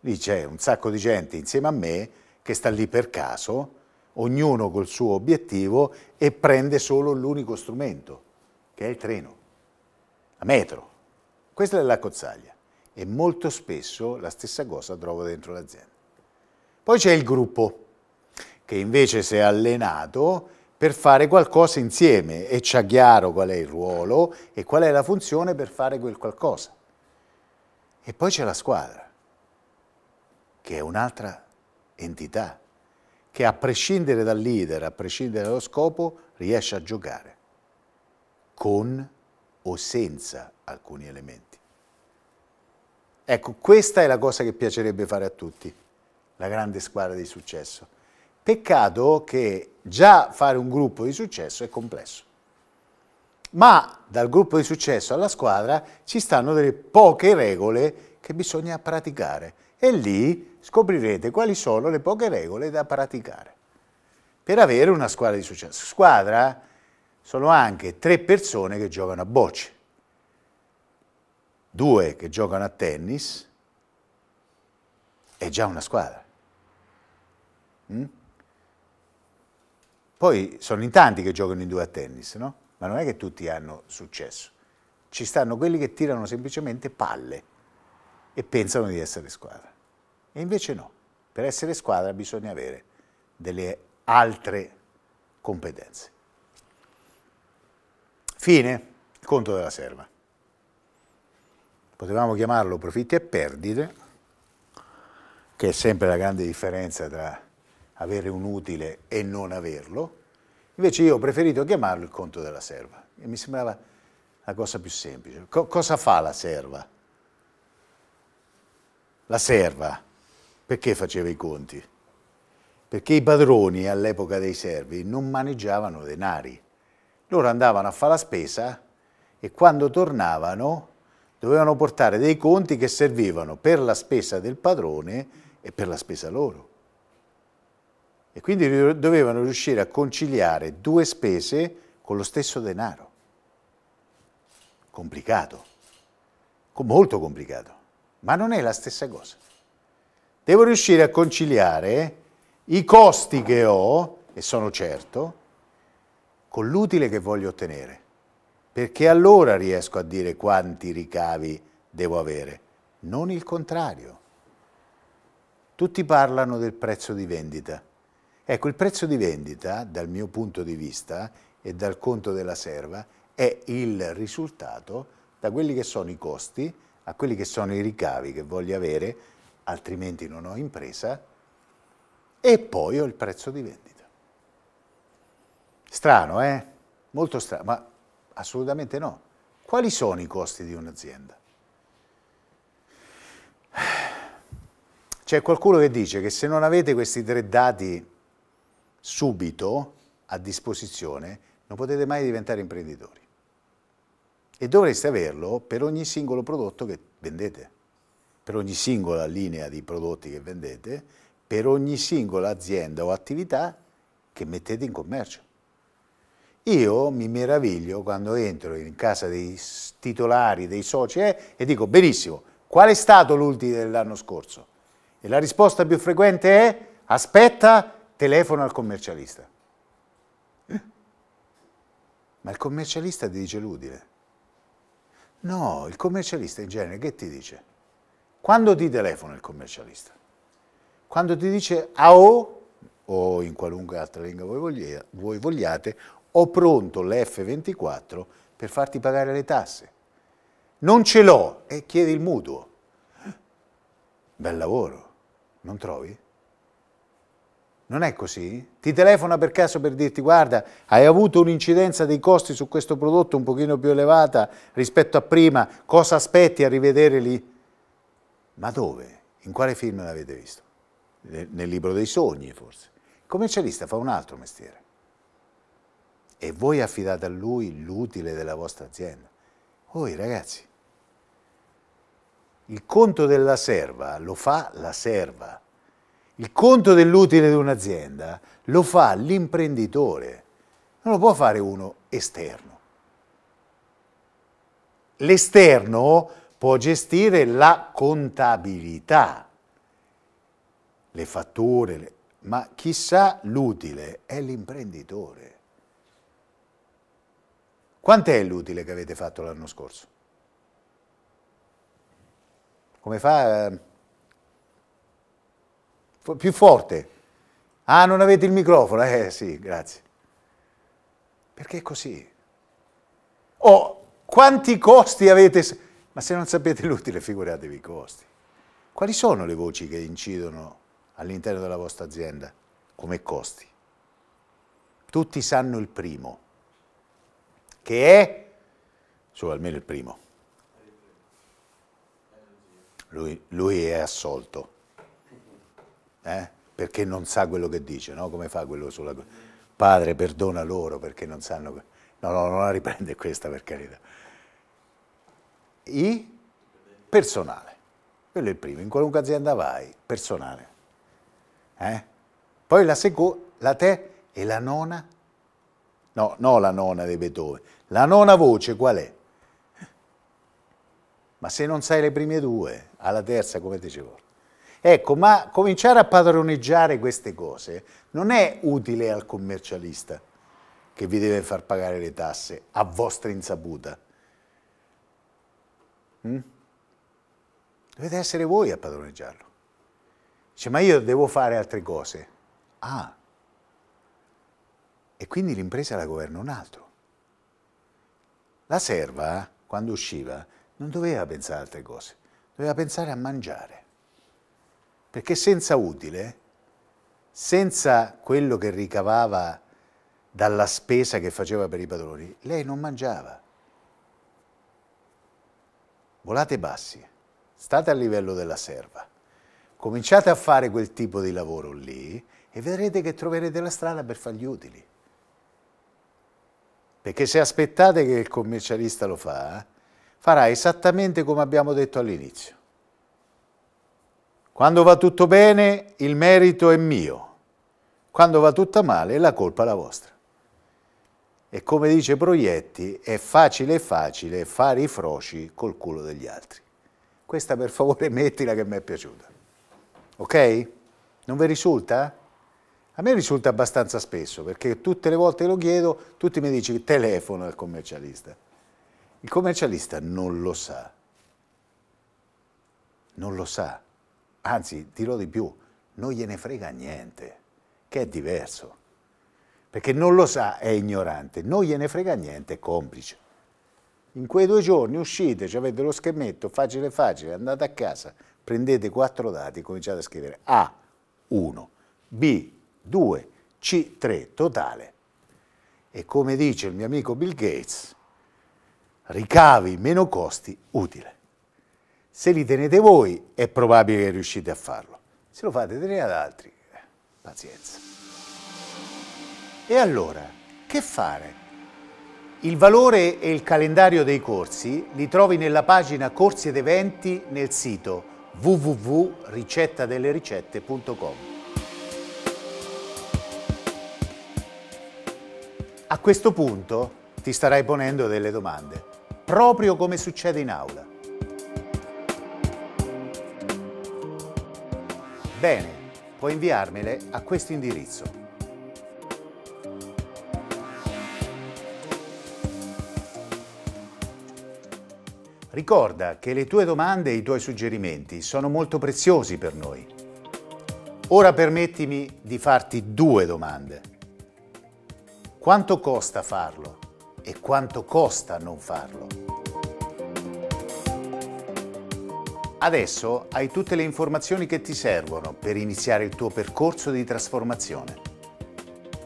Lì c'è un sacco di gente insieme a me che sta lì per caso, ognuno col suo obiettivo e prende solo l'unico strumento, che è il treno, la metro. Questa è la cozzaglia e molto spesso la stessa cosa trovo dentro l'azienda. Poi c'è il gruppo, che invece si è allenato per fare qualcosa insieme e c'è chiaro qual è il ruolo e qual è la funzione per fare quel qualcosa. E poi c'è la squadra, che è un'altra entità che a prescindere dal leader, a prescindere dallo scopo, riesce a giocare con o senza alcuni elementi. Ecco, questa è la cosa che piacerebbe fare a tutti, la grande squadra di successo. Peccato che già fare un gruppo di successo è complesso. Ma dal gruppo di successo alla squadra ci stanno delle poche regole che bisogna praticare e lì scoprirete quali sono le poche regole da praticare per avere una squadra di successo. Squadra sono anche tre persone che giocano a bocce, due che giocano a tennis, è già una squadra. Mm? Poi sono in tanti che giocano in due a tennis, no? Ma non è che tutti hanno successo. Ci stanno quelli che tirano semplicemente palle e pensano di essere squadra. E invece no, per essere squadra bisogna avere delle altre competenze. Fine, il conto della serva. Potevamo chiamarlo profitti e perdite, che è sempre la grande differenza tra avere un utile e non averlo, invece io ho preferito chiamarlo il conto della serva, e mi sembrava la cosa più semplice. Co cosa fa la serva? La serva perché faceva i conti? Perché i padroni all'epoca dei servi non maneggiavano denari. Loro andavano a fare la spesa e quando tornavano dovevano portare dei conti che servivano per la spesa del padrone e per la spesa loro. E quindi dovevano riuscire a conciliare due spese con lo stesso denaro. Complicato, molto complicato, ma non è la stessa cosa devo riuscire a conciliare i costi che ho, e sono certo, con l'utile che voglio ottenere, perché allora riesco a dire quanti ricavi devo avere, non il contrario. Tutti parlano del prezzo di vendita. Ecco, il prezzo di vendita, dal mio punto di vista e dal conto della serva, è il risultato da quelli che sono i costi a quelli che sono i ricavi che voglio avere altrimenti non ho impresa, e poi ho il prezzo di vendita. Strano, eh? Molto strano, ma assolutamente no. Quali sono i costi di un'azienda? C'è qualcuno che dice che se non avete questi tre dati subito a disposizione, non potete mai diventare imprenditori. E dovreste averlo per ogni singolo prodotto che vendete per ogni singola linea di prodotti che vendete, per ogni singola azienda o attività che mettete in commercio. Io mi meraviglio quando entro in casa dei titolari, dei soci eh, e dico benissimo, qual è stato l'ultimo dell'anno scorso? E la risposta più frequente è aspetta, telefono al commercialista. Eh? Ma il commercialista ti dice l'utile. No, il commercialista in genere che ti dice? Quando ti telefona il commercialista? Quando ti dice AO o in qualunque altra lingua voi, voglia, voi vogliate, ho pronto l'F24 per farti pagare le tasse. Non ce l'ho e chiedi il mutuo. Bel lavoro, non trovi? Non è così? Ti telefona per caso per dirti guarda, hai avuto un'incidenza dei costi su questo prodotto un pochino più elevata rispetto a prima, cosa aspetti a rivedere lì? Ma dove? In quale film l'avete visto? Nel libro dei sogni, forse. Il commercialista fa un altro mestiere. E voi affidate a lui l'utile della vostra azienda. Voi ragazzi, il conto della serva lo fa la serva. Il conto dell'utile di un'azienda lo fa l'imprenditore. Non lo può fare uno esterno. L'esterno può gestire la contabilità, le fatture, le... ma chissà l'utile è l'imprenditore. Quant'è l'utile che avete fatto l'anno scorso? Come fa? Ehm, più forte. Ah, non avete il microfono? Eh sì, grazie. Perché è così? O oh, quanti costi avete? Ma se non sapete l'utile, figuratevi i costi. Quali sono le voci che incidono all'interno della vostra azienda come costi? Tutti sanno il primo, che è, solo almeno il primo, lui, lui è assolto, eh? perché non sa quello che dice, no? come fa quello sulla... Padre, perdona loro perché non sanno... No, no, non la riprende questa per carità i personale. Quello è il primo, in qualunque azienda vai, personale. Eh? Poi la seconda, la te e la nona, no, no la nona di Beethoven, la nona voce qual è? Ma se non sai le prime due, alla terza come dicevo. Ecco, ma cominciare a padroneggiare queste cose non è utile al commercialista che vi deve far pagare le tasse a vostra insaputa Mm? Dovete essere voi a padroneggiarlo. Dice, ma io devo fare altre cose. Ah, e quindi l'impresa la governa un altro. La serva, quando usciva, non doveva pensare a altre cose, doveva pensare a mangiare. Perché senza utile, senza quello che ricavava dalla spesa che faceva per i padroni, lei non mangiava volate bassi, state al livello della serva, cominciate a fare quel tipo di lavoro lì e vedrete che troverete la strada per fargli utili. Perché se aspettate che il commercialista lo fa, farà esattamente come abbiamo detto all'inizio. Quando va tutto bene, il merito è mio. Quando va tutto male, la colpa è la vostra. E come dice Proietti, è facile facile fare i froci col culo degli altri. Questa per favore [laughs] mettila che mi è piaciuta. Ok? Non vi risulta? A me risulta abbastanza spesso, perché tutte le volte che lo chiedo, tutti mi dici telefono al commercialista. Il commercialista non lo sa. Non lo sa. Anzi, dirò di più, non gliene frega niente, che è diverso perché non lo sa, è ignorante, non gliene frega niente, è complice. In quei due giorni uscite, avete lo schermetto, facile facile, andate a casa, prendete quattro dati e cominciate a scrivere A, 1, B, 2, C, 3, totale. E come dice il mio amico Bill Gates, ricavi meno costi, utile. Se li tenete voi è probabile che riuscite a farlo, se lo fate tenere ad altri, pazienza. E allora, che fare? Il valore e il calendario dei corsi li trovi nella pagina Corsi ed Eventi nel sito www.ricettadellericette.com. A questo punto ti starai ponendo delle domande, proprio come succede in aula. Bene, puoi inviarmele a questo indirizzo. Ricorda che le tue domande e i tuoi suggerimenti sono molto preziosi per noi. Ora permettimi di farti due domande. Quanto costa farlo e quanto costa non farlo? Adesso hai tutte le informazioni che ti servono per iniziare il tuo percorso di trasformazione.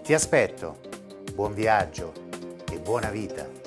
Ti aspetto, buon viaggio e buona vita!